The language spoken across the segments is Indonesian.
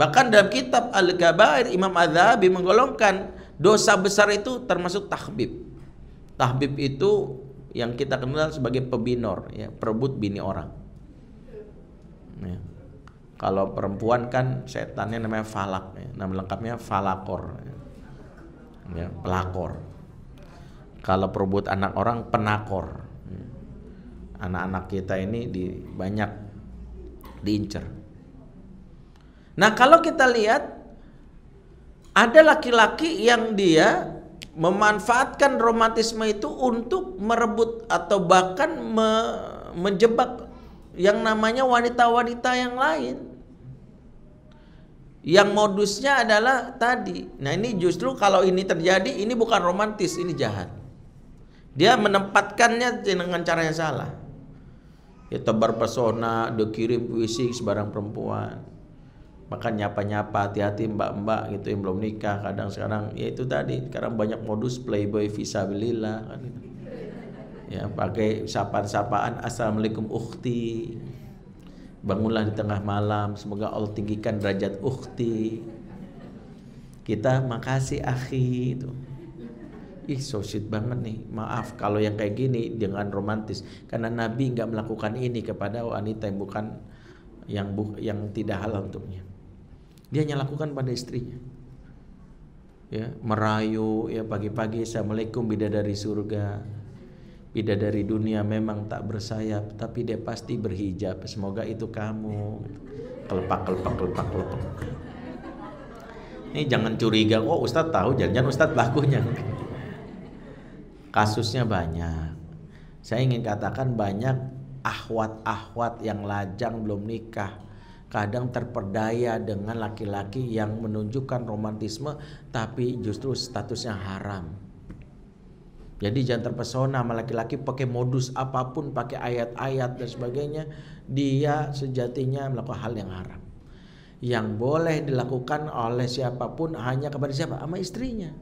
Bahkan dalam kitab Al-Kabair Imam az menggolongkan dosa besar itu termasuk tahbib. Tahbib itu yang kita kenal sebagai pebinor, ya, perebut bini orang. Ya. Kalau perempuan kan setannya namanya falak, ya. nama lengkapnya falakor, ya. Ya, pelakor. Kalau perebut anak orang penakor. Ya. Anak-anak ya. kita ini di banyak diincer Nah, kalau kita lihat ada laki-laki yang dia memanfaatkan romantisme itu untuk merebut atau bahkan me menjebak yang namanya wanita-wanita yang lain. Yang modusnya adalah tadi. Nah, ini justru kalau ini terjadi ini bukan romantis, ini jahat. Dia menempatkannya dengan cara yang salah. Ya tebar pesona, dikirim puisi sebarang perempuan maka nyapa-nyapa hati-hati mbak-mbak gitu yang belum nikah kadang sekarang ya itu tadi sekarang banyak modus playboy visabilillah kan gitu. ya pakai sapaan-sapaan assalamualaikum ukti bangunlah di tengah malam semoga Allah tinggikan derajat ukti kita makasih akhi itu ih so sweet banget nih maaf kalau yang kayak gini dengan romantis karena Nabi nggak melakukan ini kepada wanita yang bukan yang bu, yang tidak halal untuknya dia hanya lakukan pada istrinya ya merayu ya pagi-pagi assalamualaikum bidadari surga bidadari dunia memang tak bersayap tapi dia pasti berhijab semoga itu kamu kelepak kelepak kelepak kelepak ini jangan curiga kok oh, Ustadz tahu jangan-jangan Ustadz pelakunya kasusnya banyak saya ingin katakan banyak ahwat-ahwat yang lajang belum nikah kadang terperdaya dengan laki-laki yang menunjukkan romantisme tapi justru statusnya haram. Jadi jangan terpesona sama laki-laki pakai modus apapun, pakai ayat-ayat dan sebagainya. Dia sejatinya melakukan hal yang haram. Yang boleh dilakukan oleh siapapun hanya kepada siapa? Sama istrinya.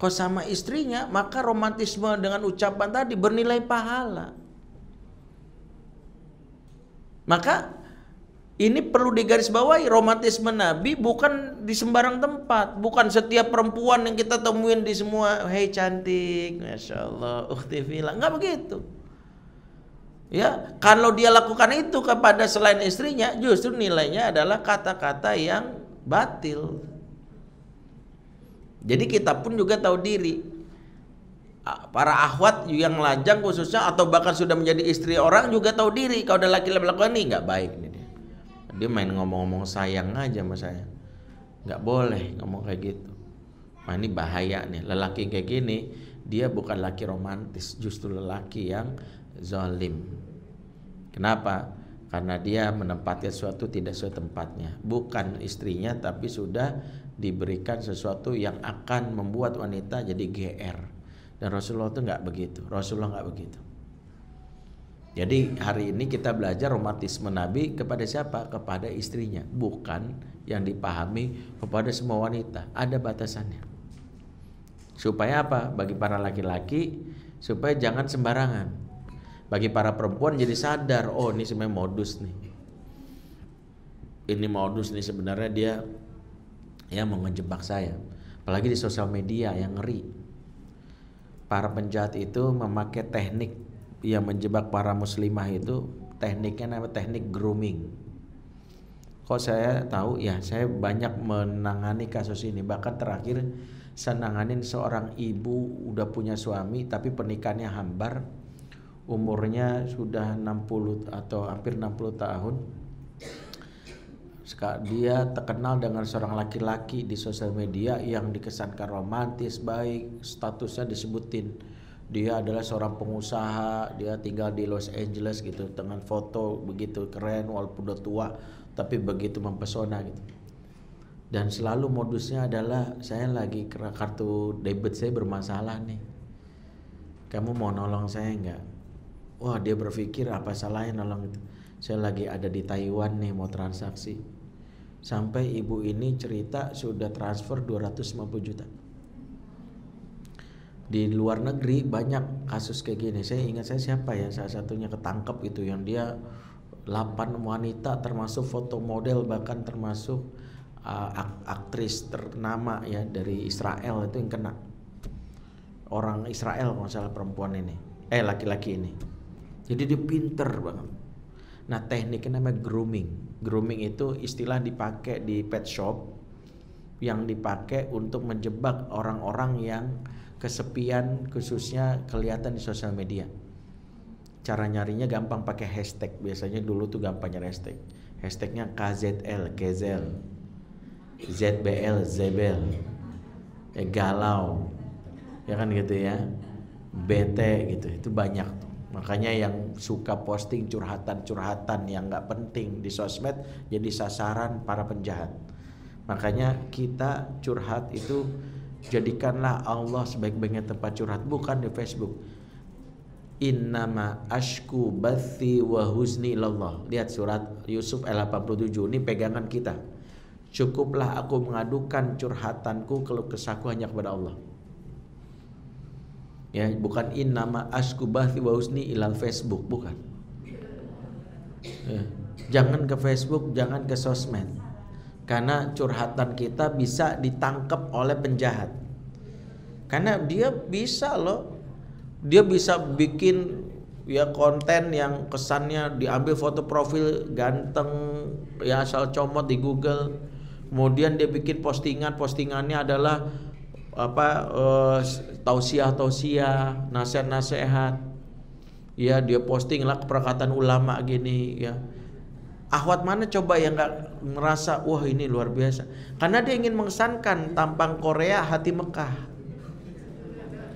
Kok sama istrinya, maka romantisme dengan ucapan tadi bernilai pahala. Maka ini perlu digarisbawahi romantisme Nabi bukan di sembarang tempat, bukan setiap perempuan yang kita temuin di semua, hei cantik, masya Allah, ukti villa, nggak begitu. Ya, kalau dia lakukan itu kepada selain istrinya, justru nilainya adalah kata-kata yang batil. Jadi kita pun juga tahu diri. Para ahwat yang lajang khususnya atau bahkan sudah menjadi istri orang juga tahu diri. Kalau ada laki-laki melakukan ini nggak baik nih dia main ngomong-ngomong sayang aja sama saya nggak boleh ngomong kayak gitu nah ini bahaya nih lelaki kayak gini dia bukan laki romantis justru lelaki yang zalim kenapa karena dia menempatkan sesuatu tidak sesuai tempatnya bukan istrinya tapi sudah diberikan sesuatu yang akan membuat wanita jadi GR dan Rasulullah itu nggak begitu Rasulullah nggak begitu jadi hari ini kita belajar romantisme Nabi kepada siapa? Kepada istrinya, bukan yang dipahami kepada semua wanita. Ada batasannya. Supaya apa? Bagi para laki-laki supaya jangan sembarangan. Bagi para perempuan jadi sadar, oh ini sebenarnya modus nih. Ini modus nih sebenarnya dia yang mau saya. Apalagi di sosial media yang ngeri. Para penjahat itu memakai teknik yang menjebak para muslimah itu tekniknya namanya teknik grooming. Kok saya tahu ya saya banyak menangani kasus ini bahkan terakhir saya nanganin seorang ibu udah punya suami tapi pernikahannya hambar umurnya sudah 60 atau hampir 60 tahun dia terkenal dengan seorang laki-laki di sosial media yang dikesankan romantis baik statusnya disebutin dia adalah seorang pengusaha dia tinggal di Los Angeles gitu dengan foto begitu keren walaupun udah tua tapi begitu mempesona gitu dan selalu modusnya adalah saya lagi kartu debit saya bermasalah nih kamu mau nolong saya nggak wah dia berpikir apa salahnya nolong itu saya lagi ada di Taiwan nih mau transaksi sampai ibu ini cerita sudah transfer 250 juta di luar negeri banyak kasus kayak gini saya ingat saya siapa ya salah satunya ketangkep itu yang dia 8 wanita termasuk foto model bahkan termasuk uh, aktris ternama ya dari Israel itu yang kena orang Israel kalau salah perempuan ini eh laki-laki ini jadi dia pinter banget nah tekniknya namanya grooming grooming itu istilah dipakai di pet shop yang dipakai untuk menjebak orang-orang yang kesepian khususnya kelihatan di sosial media cara nyarinya gampang pakai hashtag biasanya dulu tuh gampang nyari hashtag hashtagnya KZL Kezel ZBL Zebel ya galau ya kan gitu ya BT gitu itu banyak tuh makanya yang suka posting curhatan-curhatan yang nggak penting di sosmed jadi sasaran para penjahat makanya kita curhat itu Jadikanlah Allah sebaik-baiknya tempat curhat bukan di Facebook. Innama ashku bathi wa husni lallah Lihat surat Yusuf L87 ini pegangan kita. Cukuplah aku mengadukan curhatanku kalau kesaku hanya kepada Allah. Ya, bukan innama ashku bathi wa huzni ilal Facebook, bukan. Ya. Jangan ke Facebook, jangan ke sosmed karena curhatan kita bisa ditangkap oleh penjahat karena dia bisa loh dia bisa bikin ya konten yang kesannya diambil foto profil ganteng ya asal comot di Google kemudian dia bikin postingan postingannya adalah apa eh, tausiah tausiah nasihat nasihat ya dia posting lah keperkataan ulama gini ya Ahwat mana coba yang nggak merasa wah ini luar biasa? Karena dia ingin mengesankan tampang Korea hati Mekah.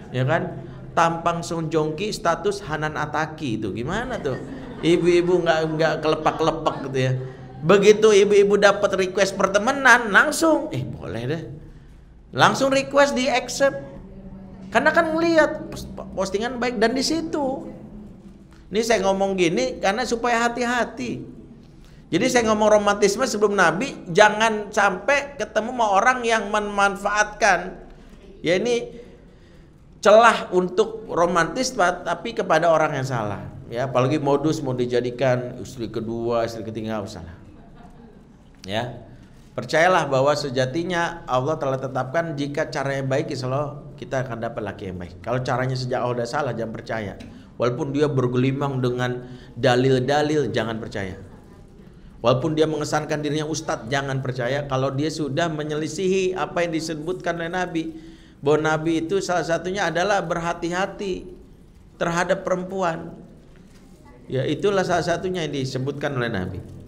Ya kan? Tampang Sunjongki status Hanan Ataki itu gimana tuh? Ibu-ibu nggak nggak kelepak-kelepak gitu ya. Begitu ibu-ibu dapat request pertemanan langsung, eh boleh deh. Langsung request di accept. Karena kan ngelihat postingan baik dan di situ. Ini saya ngomong gini karena supaya hati-hati. Jadi saya ngomong romantisme sebelum Nabi, jangan sampai ketemu sama orang yang memanfaatkan ya ini celah untuk romantis tapi kepada orang yang salah. Ya, apalagi modus mau dijadikan istri kedua, istri ketiga usaha usah. Ya. Percayalah bahwa sejatinya Allah telah tetapkan jika caranya baik insya Allah kita akan dapat laki yang baik. Kalau caranya sejak awal dah salah jangan percaya. Walaupun dia bergelimang dengan dalil-dalil jangan percaya. Walaupun dia mengesankan dirinya ustadz, jangan percaya kalau dia sudah menyelisihi apa yang disebutkan oleh Nabi. Bahwa Nabi itu salah satunya adalah berhati-hati terhadap perempuan. Ya itulah salah satunya yang disebutkan oleh Nabi.